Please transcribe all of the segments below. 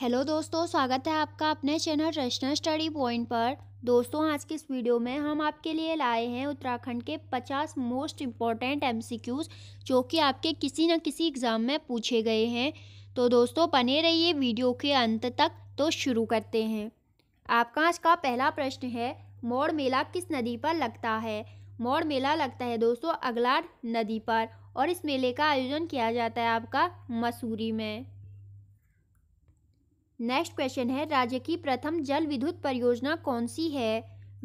hello दोस्तों स्वागत है आपका अपने चैनल रचना स्टडी पॉइंट पर दोस्तों आज की इस वीडियो में हम आपके लिए लाए हैं उत्तराखंड के 50 मोस्ट इम्पॉर्टेंट एमसीक्यूज़ जो कि आपके किसी न किसी एग्ज़ाम में पूछे गए हैं तो दोस्तों बने रहिए वीडियो के अंत तक तो शुरू करते हैं आपका आज का पहला प्रश्न है मोड़ मेला किस नदी पर लगता है मोड़ मेला लगता है दोस्तों अगलाड़ नदी पर और इस मेले का आयोजन किया जाता है आपका मसूरी में नेक्स्ट क्वेश्चन है राज्य की प्रथम जल विद्युत परियोजना कौन सी है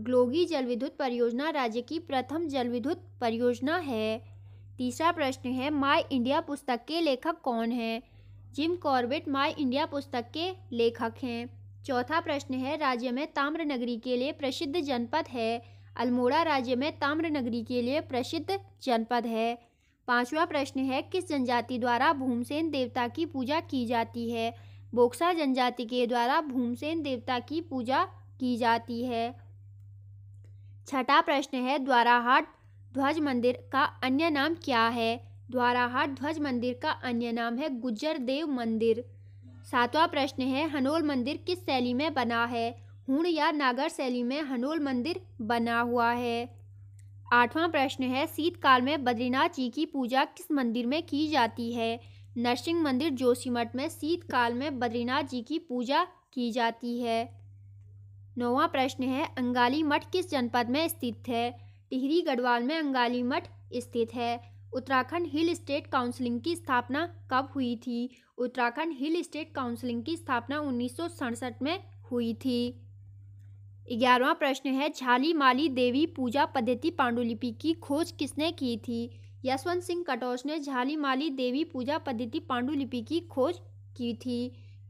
ग्लोगी जल विद्युत परियोजना राज्य की प्रथम जल विद्युत परियोजना है तीसरा प्रश्न है माय इंडिया पुस्तक के लेखक कौन हैं जिम कॉर्बेट माय इंडिया पुस्तक के लेखक हैं चौथा प्रश्न है राज्य में ताम्र नगरी के लिए प्रसिद्ध जनपद है अल्मोड़ा राज्य में ताम्र नगरी के लिए प्रसिद्ध जनपद है पांचवा प्रश्न है किस जनजाति द्वारा भूमसेन देवता की पूजा की जाती है बोक्सा जनजाति के द्वारा भूमसेन देवता की पूजा की जाती है छठा प्रश्न है द्वाराहाट ध्वज मंदिर का अन्य नाम क्या है द्वाराहाट ध्वज मंदिर का अन्य नाम है गुज्जर देव मंदिर सातवां प्रश्न है हनोल मंदिर किस शैली में बना है हूण या नागर शैली में हनोल मंदिर बना हुआ है आठवां प्रश्न है शीतकाल में बद्रीनाथ जी की पूजा किस मंदिर में की जाती है नरसिंह मंदिर जोशीमठ में शीतकाल में बद्रीनाथ जी की पूजा की जाती है नौवा प्रश्न है अंगाली मठ किस जनपद में स्थित है टिहरी गढ़वाल में अंगाली मठ स्थित है उत्तराखंड हिल स्टेट काउंसिलिंग की स्थापना कब हुई थी उत्तराखंड हिल स्टेट काउंसिलिंग की स्थापना उन्नीस में हुई थी ग्यारहवा प्रश्न है झाली माली देवी पूजा पद्धति पांडुलिपि की खोज किसने की थी यशवंत सिंह कटोच ने झालीमाली देवी पूजा पद्धति पांडुलिपि की खोज की थी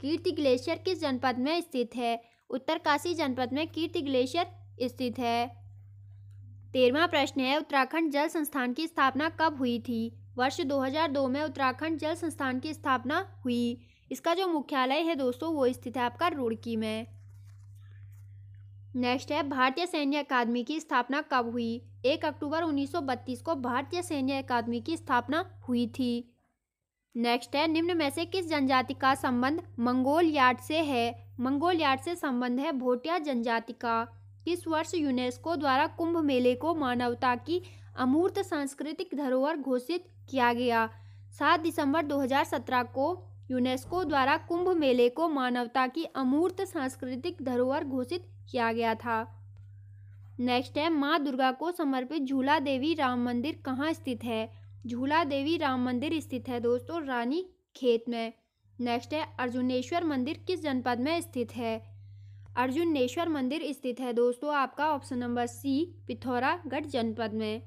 कीर्ति ग्लेशियर किस जनपद में स्थित है उत्तरकाशी जनपद में कीर्ति ग्लेशियर स्थित है तेरहवा प्रश्न है उत्तराखंड जल संस्थान की स्थापना कब हुई थी वर्ष 2002 में उत्तराखंड जल संस्थान की स्थापना हुई इसका जो मुख्यालय है दोस्तों वो स्थित है आपका रुड़की में नेक्स्ट है भारतीय सैन्य अकादमी की स्थापना कब हुई एक अक्टूबर 1932 को भारतीय सैन्य अकादमी की स्थापना हुई थी नेक्स्ट है निम्न में से किस जनजाति का संबंध मंगोल यार्ड से है मंगोल यार्ड से संबंध है भोटिया जनजाति का किस वर्ष यूनेस्को द्वारा कुंभ मेले को मानवता की अमूर्त सांस्कृतिक धरोहर घोषित किया गया सात दिसंबर 2017 को यूनेस्को द्वारा कुंभ मेले को मानवता की अमूर्त सांस्कृतिक धरोहर घोषित किया गया था नेक्स्ट है माँ दुर्गा को समर्पित झूला देवी राम मंदिर कहाँ स्थित है झूला देवी राम मंदिर स्थित है दोस्तों रानी खेत में नेक्स्ट है अर्जुनेश्वर मंदिर किस जनपद में स्थित है अर्जुनेश्वर मंदिर स्थित है दोस्तों आपका ऑप्शन नंबर सी पिथौरागढ़ जनपद में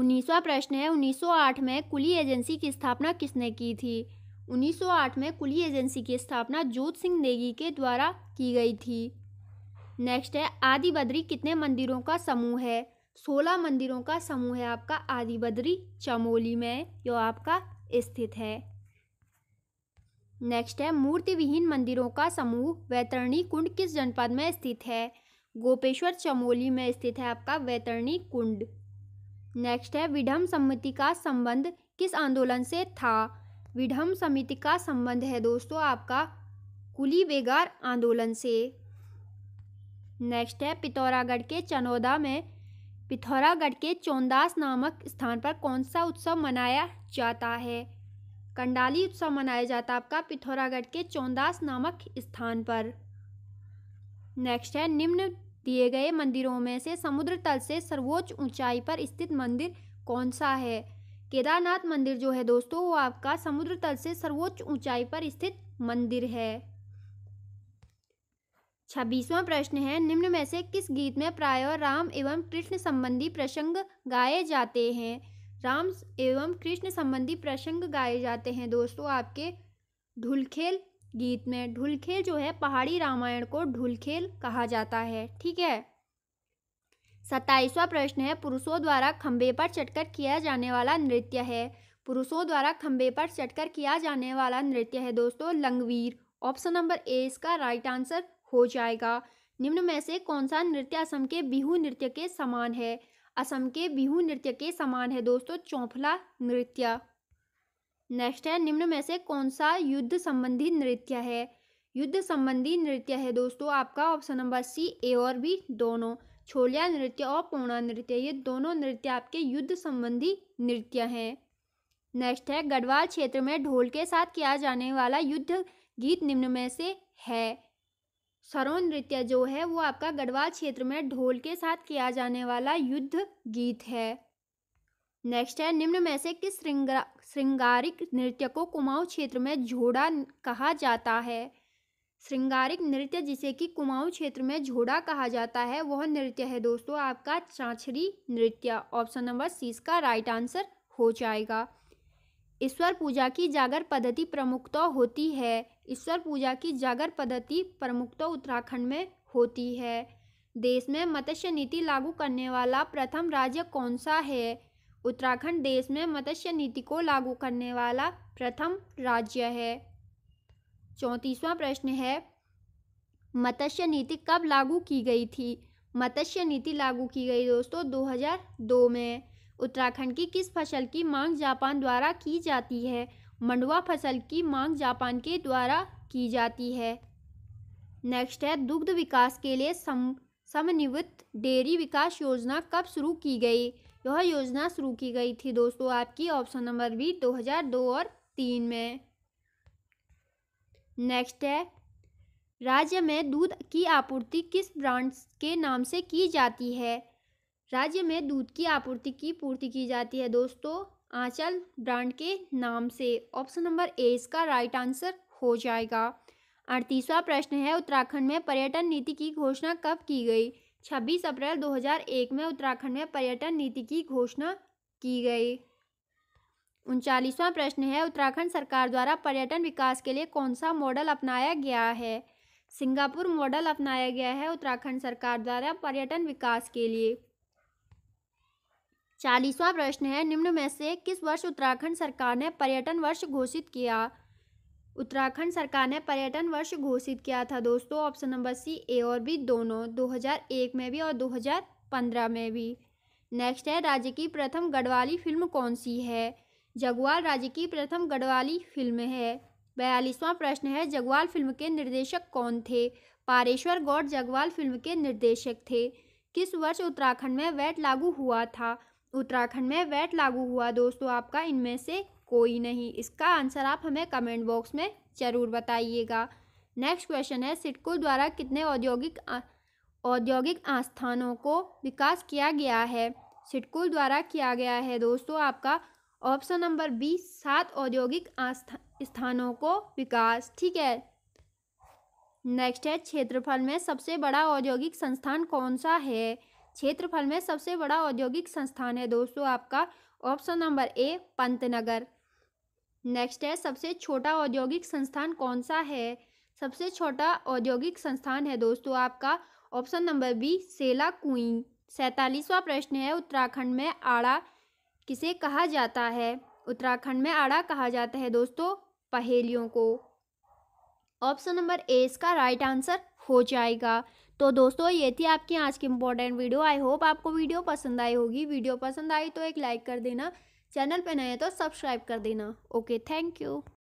उन्नीसवा प्रश्न है 1908 में कुली एजेंसी की स्थापना किसने की थी 1908 में कुली एजेंसी की स्थापना जोत सिंह नेगी के द्वारा की गई थी नेक्स्ट है आदि बद्री कितने मंदिरों का समूह है सोलह मंदिरों का समूह है आपका आदि बद्री चमोली में जो आपका स्थित है नेक्स्ट है मूर्ति विहीन मंदिरों का समूह वैतरणी कुंड किस जनपद में स्थित है गोपेश्वर चमोली में स्थित है आपका वैतरणी कुंड नेक्स्ट है विडम सम्मति का संबंध किस आंदोलन से था विडम समिति का संबंध है दोस्तों आपका कुली बेगार आंदोलन से नेक्स्ट है पिथौरागढ़ के चनौदा में पिथौरागढ़ के चौंदास नामक स्थान पर कौन सा उत्सव मनाया जाता है कंडाली उत्सव मनाया जाता है आपका पिथौरागढ़ के चौंदास नामक स्थान पर नेक्स्ट है निम्न दिए गए मंदिरों में से समुद्र तल से सर्वोच्च ऊंचाई पर स्थित मंदिर कौन सा है केदारनाथ मंदिर जो है दोस्तों वो आपका समुद्र तल से सर्वोच्च ऊंचाई पर स्थित मंदिर है छब्बीसवां प्रश्न है निम्न में से किस गीत में प्राय राम एवं कृष्ण संबंधी प्रसंग गाए जाते हैं राम एवं कृष्ण संबंधी प्रसंग गाए जाते हैं दोस्तों आपके धुलखेल गीत में ढुलखेल जो है पहाड़ी रामायण को ढुलखेल कहा जाता है ठीक है सत्ताईसवा प्रश्न है पुरुषों द्वारा खंबे पर चढ़कर किया जाने वाला नृत्य है पुरुषों द्वारा खंबे पर चढ़कर किया जाने वाला नृत्य है दोस्तों लंगवीर ऑप्शन नंबर ए इसका राइट आंसर हो जाएगा निम्न में से कौन सा नृत्य असम के बिहू नृत्य के समान है असम के बिहू नृत्य के समान है दोस्तों चौंफला नृत्य नेक्स्ट है निम्न में से कौन सा युद्ध संबंधी नृत्य है युद्ध संबंधी नृत्य है दोस्तों आपका ऑप्शन नंबर सी ए और बी दोनों छोलिया नृत्य और पूर्णा नृत्य ये दोनों नृत्य आपके युद्ध संबंधी नृत्य हैं नेक्स्ट है गढ़वाल क्षेत्र में ढोल के साथ किया जाने वाला युद्ध गीत निम्न में से है सरो नृत्य जो है वो आपका गढ़वाल क्षेत्र में ढोल के साथ किया जाने वाला युद्ध गीत है नेक्स्ट है निम्न में से किस श्रृंगार श्रृंगारिक नृत्य को कुमाऊं क्षेत्र में झोड़ा कहा जाता है श्रृंगारिक नृत्य जिसे कि कुमाऊं क्षेत्र में झोड़ा कहा जाता है वह नृत्य है दोस्तों आपका चाछड़ी नृत्य ऑप्शन नंबर सी इसका राइट आंसर हो जाएगा ईश्वर पूजा की जागर पद्धति प्रमुखतः होती है ईश्वर पूजा की जागर पद्धति प्रमुखतः उत्तराखंड में होती है देश में मत्स्य नीति लागू करने वाला प्रथम राज्य कौन सा है उत्तराखंड देश में मत्स्य नीति को लागू करने वाला प्रथम राज्य है चौंतीसवां प्रश्न है मत्स्य नीति कब लागू की गई थी मत्स्य नीति लागू की गई दोस्तों 2002 में उत्तराखंड की किस फसल की मांग जापान द्वारा की जाती है मंडुआ फसल की मांग जापान के द्वारा की जाती है नेक्स्ट है दुग्ध विकास के लिए सम समन्वित डेयरी विकास योजना कब शुरू की गई यह योजना शुरू की गई थी दोस्तों आपकी ऑप्शन नंबर बी 2002 और तीन में नेक्स्ट है राज्य में दूध की आपूर्ति किस ब्रांड के नाम से की जाती है राज्य में दूध की आपूर्ति की पूर्ति की जाती है दोस्तों आंचल ब्रांड के नाम से ऑप्शन नंबर ए इसका राइट आंसर हो जाएगा अड़तीसवा प्रश्न है उत्तराखंड में पर्यटन नीति की घोषणा कब की गई 26 अप्रैल 2001 में उत्तराखंड में पर्यटन नीति की घोषणा की गई उनचालीसवां प्रश्न है उत्तराखंड सरकार द्वारा पर्यटन विकास के लिए कौन सा मॉडल अपनाया गया है सिंगापुर मॉडल अपनाया गया है उत्तराखंड सरकार द्वारा पर्यटन विकास के लिए चालीसवां प्रश्न है निम्न में से किस वर्ष उत्तराखंड सरकार ने पर्यटन वर्ष घोषित किया उत्तराखंड सरकार ने पर्यटन वर्ष घोषित किया था दोस्तों ऑप्शन नंबर सी ए और बी दोनों 2001 में भी और 2015 में भी नेक्स्ट है राज्य की प्रथम गढ़वाली फिल्म कौन सी है जगवाल राज्य की प्रथम गढ़वाली फिल्म है बयालीसवां प्रश्न है जगवाल फिल्म के निर्देशक कौन थे पारेश्वर गौड़ जगवाल फिल्म के निर्देशक थे किस वर्ष उत्तराखंड में वैट लागू हुआ था उत्तराखंड में वैट लागू हुआ दोस्तों आपका इनमें से कोई नहीं इसका आंसर आप हमें कमेंट बॉक्स में ज़रूर बताइएगा नेक्स्ट क्वेश्चन है सिटको द्वारा कितने औद्योगिक औद्योगिक आस्थानों को विकास किया गया है सिटको द्वारा किया गया है दोस्तों आपका ऑप्शन नंबर बी सात औद्योगिक आस्था स्थानों को विकास ठीक है नेक्स्ट है क्षेत्रफल में सबसे बड़ा औद्योगिक संस्थान कौन सा है क्षेत्रफल में सबसे बड़ा औद्योगिक संस्थान है दोस्तों आपका option number A Pantnagar next है सबसे छोटा औद्योगिक संस्थान कौन सा है सबसे छोटा औद्योगिक संस्थान है दोस्तों आपका ऑप्शन नंबर बी सेला कुई सैतालीसवा प्रश्न है उत्तराखंड में आड़ा किसे कहा जाता है उत्तराखंड में आड़ा कहा जाता है दोस्तों पहेलियों को ऑप्शन नंबर ए इसका राइट आंसर हो जाएगा तो दोस्तों ये थी आपकी आज की इम्पोर्टेंट वीडियो आई होप आपको वीडियो पसंद आई होगी वीडियो पसंद आई तो एक लाइक कर देना चैनल पर नए हैं तो सब्सक्राइब कर देना ओके थैंक यू